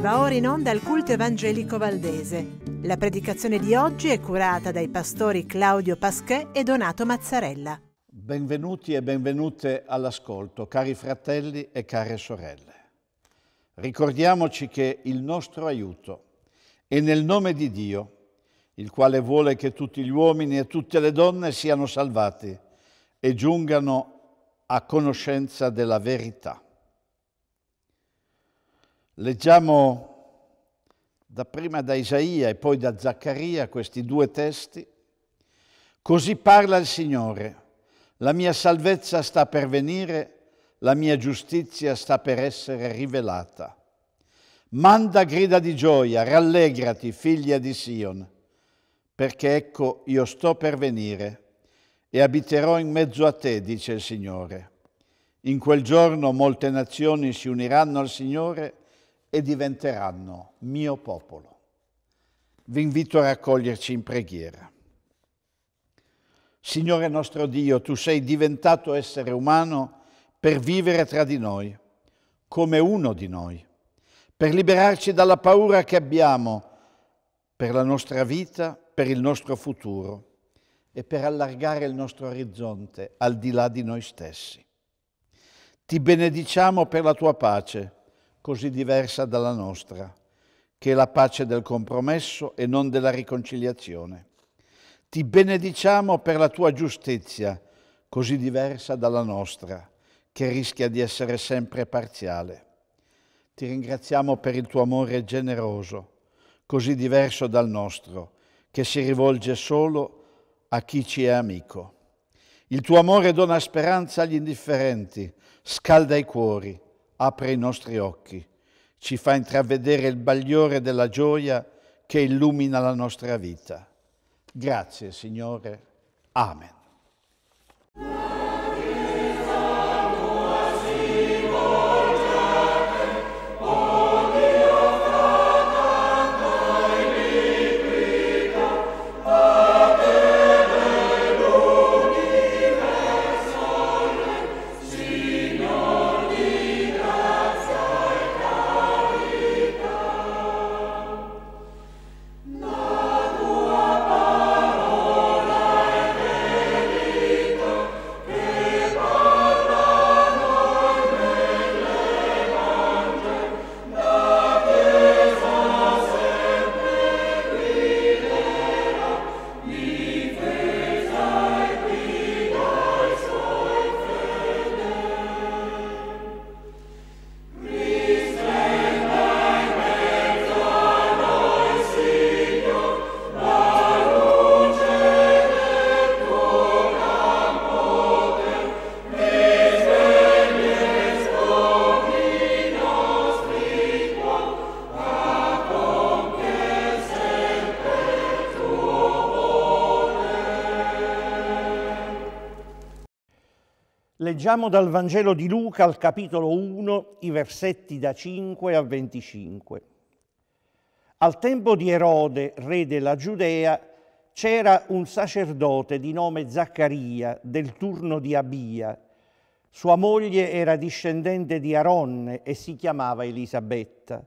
Va ora in onda al culto evangelico valdese. La predicazione di oggi è curata dai pastori Claudio Pasquet e Donato Mazzarella. Benvenuti e benvenute all'ascolto, cari fratelli e care sorelle. Ricordiamoci che il nostro aiuto è nel nome di Dio il quale vuole che tutti gli uomini e tutte le donne siano salvati e giungano a conoscenza della verità. Leggiamo dapprima da Isaia e poi da Zaccaria questi due testi. Così parla il Signore, la mia salvezza sta per venire, la mia giustizia sta per essere rivelata. Manda grida di gioia, rallegrati figlia di Sion perché ecco io sto per venire e abiterò in mezzo a te, dice il Signore. In quel giorno molte nazioni si uniranno al Signore e diventeranno mio popolo. Vi invito a raccoglierci in preghiera. Signore nostro Dio, tu sei diventato essere umano per vivere tra di noi, come uno di noi, per liberarci dalla paura che abbiamo per la nostra vita per il nostro futuro e per allargare il nostro orizzonte al di là di noi stessi. Ti benediciamo per la tua pace, così diversa dalla nostra, che è la pace del compromesso e non della riconciliazione. Ti benediciamo per la tua giustizia, così diversa dalla nostra, che rischia di essere sempre parziale. Ti ringraziamo per il tuo amore generoso, così diverso dal nostro, che si rivolge solo a chi ci è amico. Il tuo amore dona speranza agli indifferenti, scalda i cuori, apre i nostri occhi, ci fa intravedere il bagliore della gioia che illumina la nostra vita. Grazie Signore. Amen. Leggiamo dal Vangelo di Luca al capitolo 1 i versetti da 5 a 25. Al tempo di Erode, re della Giudea, c'era un sacerdote di nome Zaccaria del turno di Abia. Sua moglie era discendente di Aronne e si chiamava Elisabetta.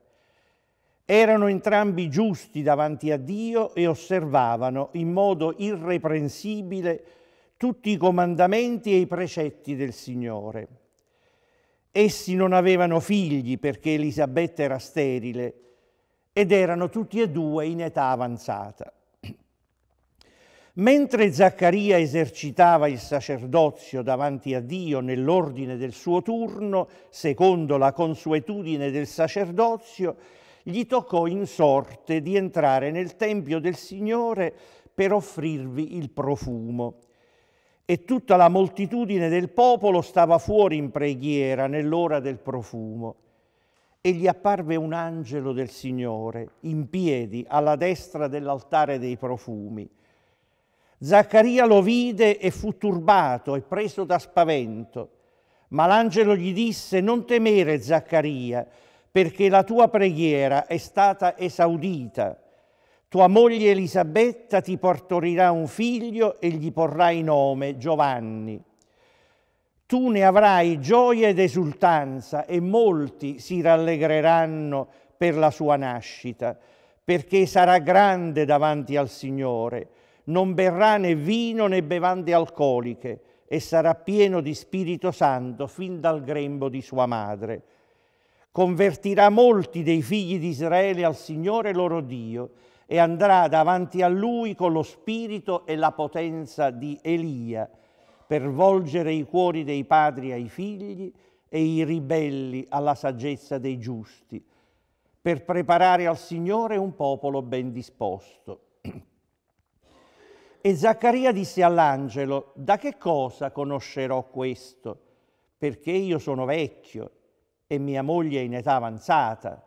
Erano entrambi giusti davanti a Dio e osservavano in modo irreprensibile tutti i comandamenti e i precetti del Signore. Essi non avevano figli perché Elisabetta era sterile ed erano tutti e due in età avanzata. Mentre Zaccaria esercitava il sacerdozio davanti a Dio nell'ordine del suo turno, secondo la consuetudine del sacerdozio, gli toccò in sorte di entrare nel Tempio del Signore per offrirvi il profumo e tutta la moltitudine del popolo stava fuori in preghiera nell'ora del profumo. E gli apparve un angelo del Signore in piedi alla destra dell'altare dei profumi. Zaccaria lo vide e fu turbato e preso da spavento. Ma l'angelo gli disse, non temere Zaccaria, perché la tua preghiera è stata esaudita tua moglie Elisabetta ti portorirà un figlio e gli porrai nome Giovanni. Tu ne avrai gioia ed esultanza e molti si rallegreranno per la sua nascita, perché sarà grande davanti al Signore, non berrà né vino né bevande alcoliche e sarà pieno di Spirito Santo fin dal grembo di sua madre. Convertirà molti dei figli di Israele al Signore loro Dio e andrà davanti a lui con lo spirito e la potenza di Elia per volgere i cuori dei padri ai figli e i ribelli alla saggezza dei giusti, per preparare al Signore un popolo ben disposto. E Zaccaria disse all'angelo, da che cosa conoscerò questo? Perché io sono vecchio e mia moglie è in età avanzata.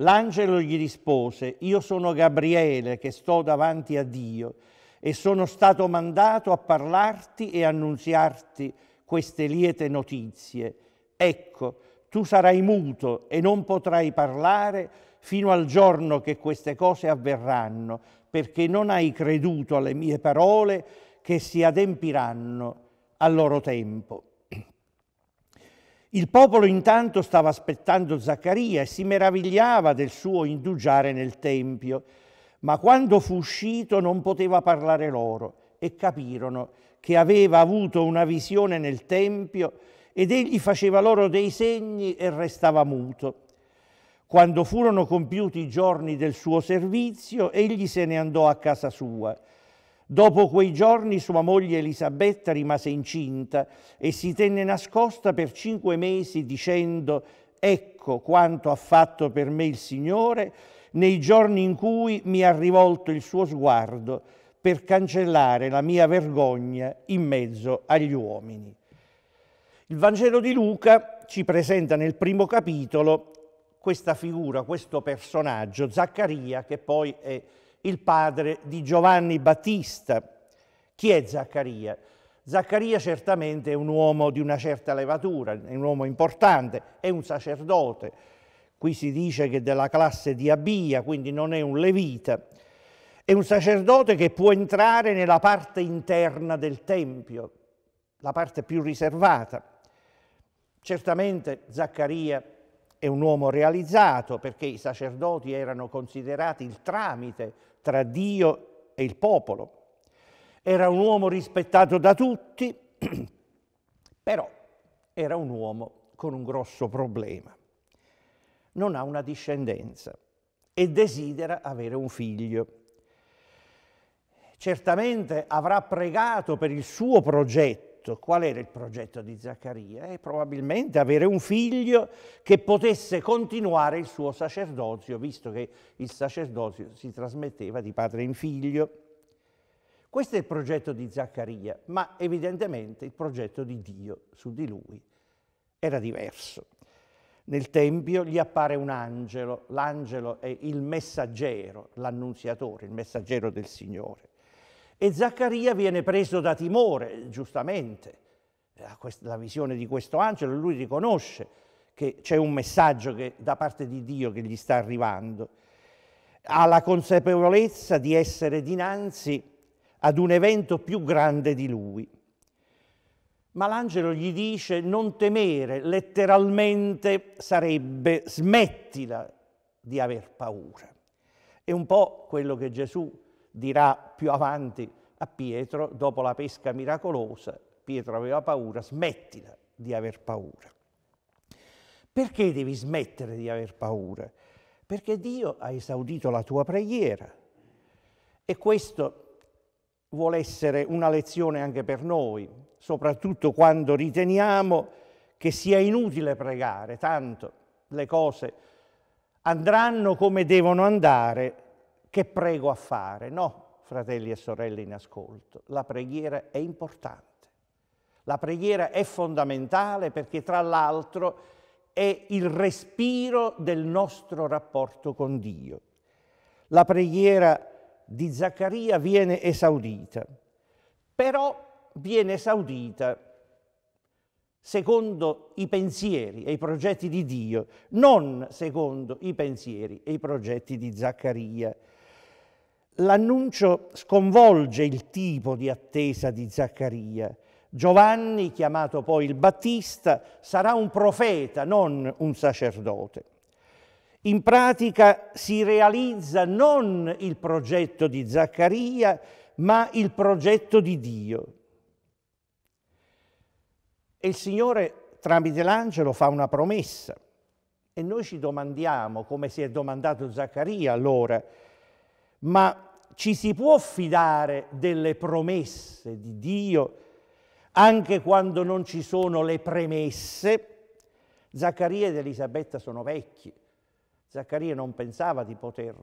L'angelo gli rispose, io sono Gabriele che sto davanti a Dio e sono stato mandato a parlarti e annunziarti queste liete notizie. Ecco, tu sarai muto e non potrai parlare fino al giorno che queste cose avverranno, perché non hai creduto alle mie parole che si adempiranno al loro tempo. Il popolo intanto stava aspettando Zaccaria e si meravigliava del suo indugiare nel Tempio, ma quando fu uscito non poteva parlare loro e capirono che aveva avuto una visione nel Tempio ed egli faceva loro dei segni e restava muto. Quando furono compiuti i giorni del suo servizio, egli se ne andò a casa sua Dopo quei giorni sua moglie Elisabetta rimase incinta e si tenne nascosta per cinque mesi dicendo ecco quanto ha fatto per me il Signore nei giorni in cui mi ha rivolto il suo sguardo per cancellare la mia vergogna in mezzo agli uomini. Il Vangelo di Luca ci presenta nel primo capitolo questa figura, questo personaggio, Zaccaria, che poi è il padre di Giovanni Battista. Chi è Zaccaria? Zaccaria certamente è un uomo di una certa levatura, è un uomo importante, è un sacerdote. Qui si dice che è della classe di Abia, quindi non è un levita. È un sacerdote che può entrare nella parte interna del Tempio, la parte più riservata. Certamente Zaccaria è un uomo realizzato perché i sacerdoti erano considerati il tramite tra Dio e il popolo. Era un uomo rispettato da tutti, però era un uomo con un grosso problema. Non ha una discendenza e desidera avere un figlio. Certamente avrà pregato per il suo progetto, progetto. Qual era il progetto di Zaccaria? Eh, probabilmente avere un figlio che potesse continuare il suo sacerdozio, visto che il sacerdozio si trasmetteva di padre in figlio. Questo è il progetto di Zaccaria, ma evidentemente il progetto di Dio su di lui era diverso. Nel Tempio gli appare un angelo, l'angelo è il messaggero, l'annunziatore, il messaggero del Signore. E Zaccaria viene preso da timore, giustamente. La visione di questo angelo, lui riconosce che c'è un messaggio che, da parte di Dio che gli sta arrivando. Ha la consapevolezza di essere dinanzi ad un evento più grande di lui. Ma l'angelo gli dice non temere, letteralmente sarebbe smettila di aver paura. È un po' quello che Gesù dirà più avanti a Pietro, dopo la pesca miracolosa, Pietro aveva paura, smettila di aver paura. Perché devi smettere di aver paura? Perché Dio ha esaudito la tua preghiera e questo vuole essere una lezione anche per noi, soprattutto quando riteniamo che sia inutile pregare, tanto le cose andranno come devono andare che prego a fare. No, fratelli e sorelle in ascolto, la preghiera è importante. La preghiera è fondamentale perché tra l'altro è il respiro del nostro rapporto con Dio. La preghiera di Zaccaria viene esaudita, però viene esaudita secondo i pensieri e i progetti di Dio, non secondo i pensieri e i progetti di Zaccaria. L'annuncio sconvolge il tipo di attesa di Zaccaria. Giovanni, chiamato poi il Battista, sarà un profeta, non un sacerdote. In pratica si realizza non il progetto di Zaccaria, ma il progetto di Dio. E il Signore, tramite l'angelo, fa una promessa. E noi ci domandiamo, come si è domandato Zaccaria allora, ma ci si può fidare delle promesse di Dio anche quando non ci sono le premesse. Zaccaria ed Elisabetta sono vecchi. Zaccaria non pensava di poter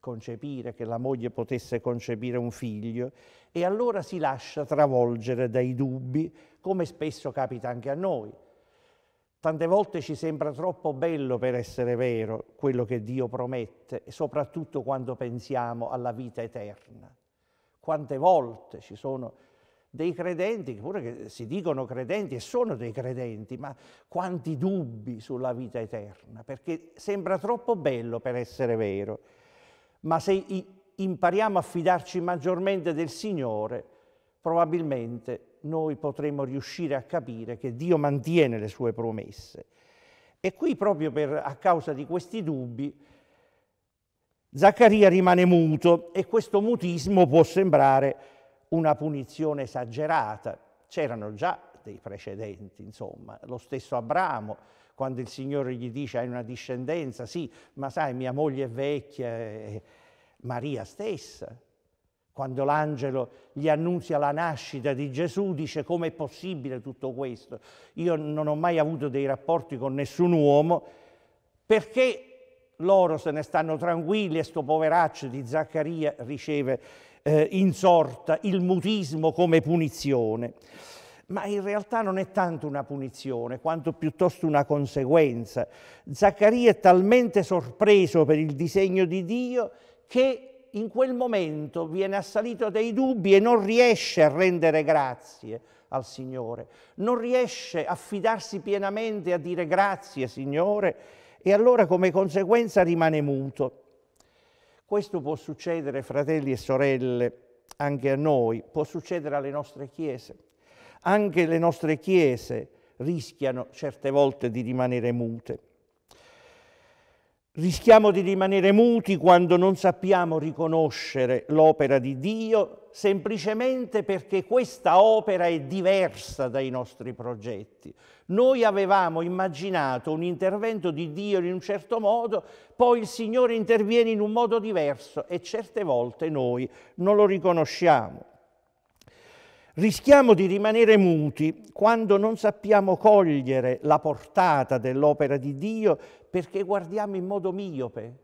concepire, che la moglie potesse concepire un figlio e allora si lascia travolgere dai dubbi, come spesso capita anche a noi. Tante volte ci sembra troppo bello per essere vero quello che Dio promette, soprattutto quando pensiamo alla vita eterna. Quante volte ci sono dei credenti, pure che si dicono credenti e sono dei credenti, ma quanti dubbi sulla vita eterna, perché sembra troppo bello per essere vero. Ma se impariamo a fidarci maggiormente del Signore, probabilmente noi potremo riuscire a capire che Dio mantiene le sue promesse. E qui proprio per, a causa di questi dubbi Zaccaria rimane muto e questo mutismo può sembrare una punizione esagerata. C'erano già dei precedenti, insomma, lo stesso Abramo, quando il Signore gli dice hai una discendenza, sì, ma sai, mia moglie è vecchia, eh, Maria stessa, quando l'angelo gli annunzia la nascita di Gesù, dice come è possibile tutto questo? Io non ho mai avuto dei rapporti con nessun uomo, perché loro se ne stanno tranquilli e sto poveraccio di Zaccaria riceve eh, in sorta il mutismo come punizione. Ma in realtà non è tanto una punizione, quanto piuttosto una conseguenza. Zaccaria è talmente sorpreso per il disegno di Dio che in quel momento viene assalito dai dubbi e non riesce a rendere grazie al Signore, non riesce a fidarsi pienamente a dire grazie Signore e allora come conseguenza rimane muto. Questo può succedere, fratelli e sorelle, anche a noi, può succedere alle nostre chiese. Anche le nostre chiese rischiano certe volte di rimanere mute. Rischiamo di rimanere muti quando non sappiamo riconoscere l'opera di Dio semplicemente perché questa opera è diversa dai nostri progetti. Noi avevamo immaginato un intervento di Dio in un certo modo, poi il Signore interviene in un modo diverso e certe volte noi non lo riconosciamo. Rischiamo di rimanere muti quando non sappiamo cogliere la portata dell'opera di Dio perché guardiamo in modo miope.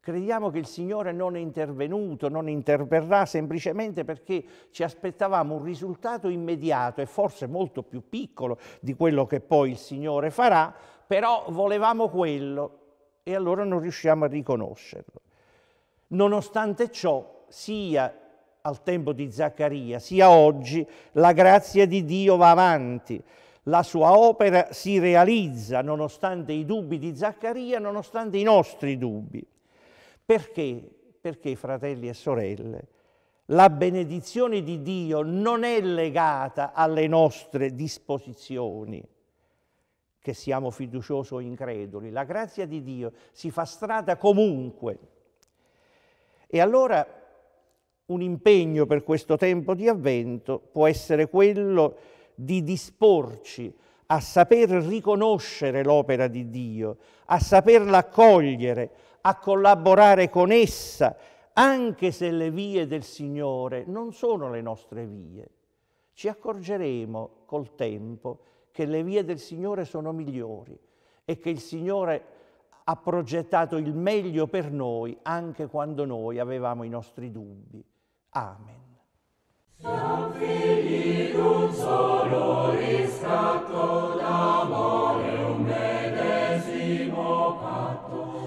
Crediamo che il Signore non è intervenuto, non interverrà semplicemente perché ci aspettavamo un risultato immediato e forse molto più piccolo di quello che poi il Signore farà, però volevamo quello e allora non riusciamo a riconoscerlo. Nonostante ciò, sia al tempo di Zaccaria, sia oggi, la grazia di Dio va avanti. La sua opera si realizza nonostante i dubbi di Zaccaria, nonostante i nostri dubbi. Perché? Perché, fratelli e sorelle, la benedizione di Dio non è legata alle nostre disposizioni, che siamo fiduciosi o increduli. La grazia di Dio si fa strada comunque. E allora un impegno per questo tempo di avvento può essere quello di disporci a saper riconoscere l'opera di Dio, a saperla accogliere, a collaborare con essa, anche se le vie del Signore non sono le nostre vie. Ci accorgeremo col tempo che le vie del Signore sono migliori e che il Signore ha progettato il meglio per noi anche quando noi avevamo i nostri dubbi. Amen. San Filium solo riscatto d'amore un medesimo patto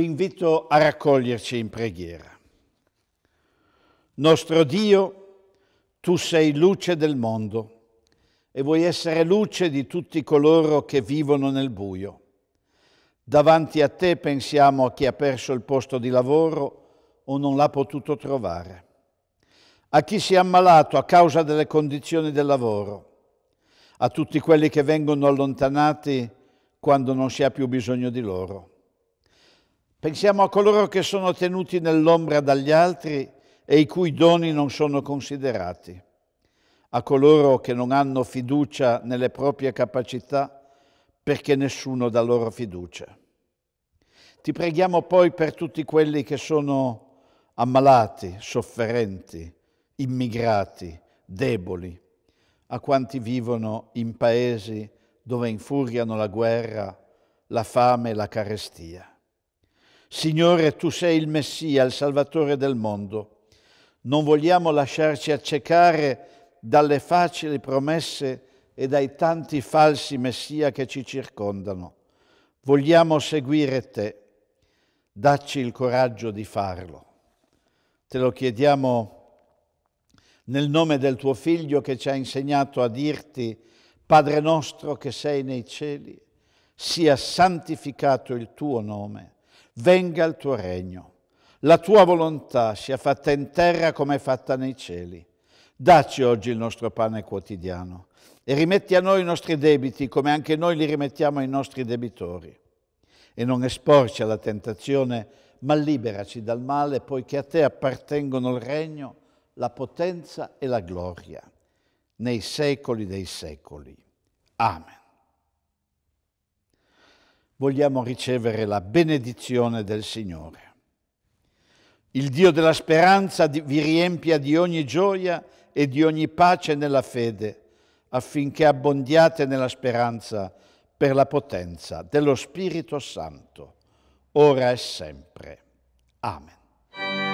vi invito a raccoglierci in preghiera. Nostro Dio, tu sei luce del mondo e vuoi essere luce di tutti coloro che vivono nel buio. Davanti a te pensiamo a chi ha perso il posto di lavoro o non l'ha potuto trovare, a chi si è ammalato a causa delle condizioni del lavoro, a tutti quelli che vengono allontanati quando non si ha più bisogno di loro Pensiamo a coloro che sono tenuti nell'ombra dagli altri e i cui doni non sono considerati, a coloro che non hanno fiducia nelle proprie capacità perché nessuno dà loro fiducia. Ti preghiamo poi per tutti quelli che sono ammalati, sofferenti, immigrati, deboli, a quanti vivono in paesi dove infuriano la guerra, la fame e la carestia. Signore, tu sei il Messia, il Salvatore del mondo. Non vogliamo lasciarci accecare dalle facili promesse e dai tanti falsi Messia che ci circondano. Vogliamo seguire te. Dacci il coraggio di farlo. Te lo chiediamo nel nome del tuo Figlio che ci ha insegnato a dirti, Padre nostro che sei nei cieli, sia santificato il tuo nome venga il tuo regno, la tua volontà sia fatta in terra come è fatta nei cieli. Dacci oggi il nostro pane quotidiano e rimetti a noi i nostri debiti come anche noi li rimettiamo ai nostri debitori. E non esporci alla tentazione, ma liberaci dal male, poiché a te appartengono il regno, la potenza e la gloria, nei secoli dei secoli. Amen vogliamo ricevere la benedizione del Signore. Il Dio della speranza vi riempia di ogni gioia e di ogni pace nella fede, affinché abbondiate nella speranza per la potenza dello Spirito Santo, ora e sempre. Amen.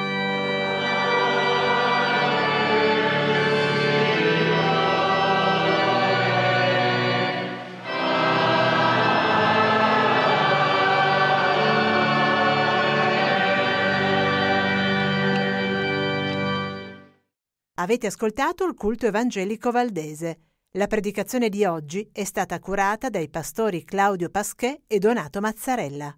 Avete ascoltato il culto evangelico valdese. La predicazione di oggi è stata curata dai pastori Claudio Pasquet e Donato Mazzarella.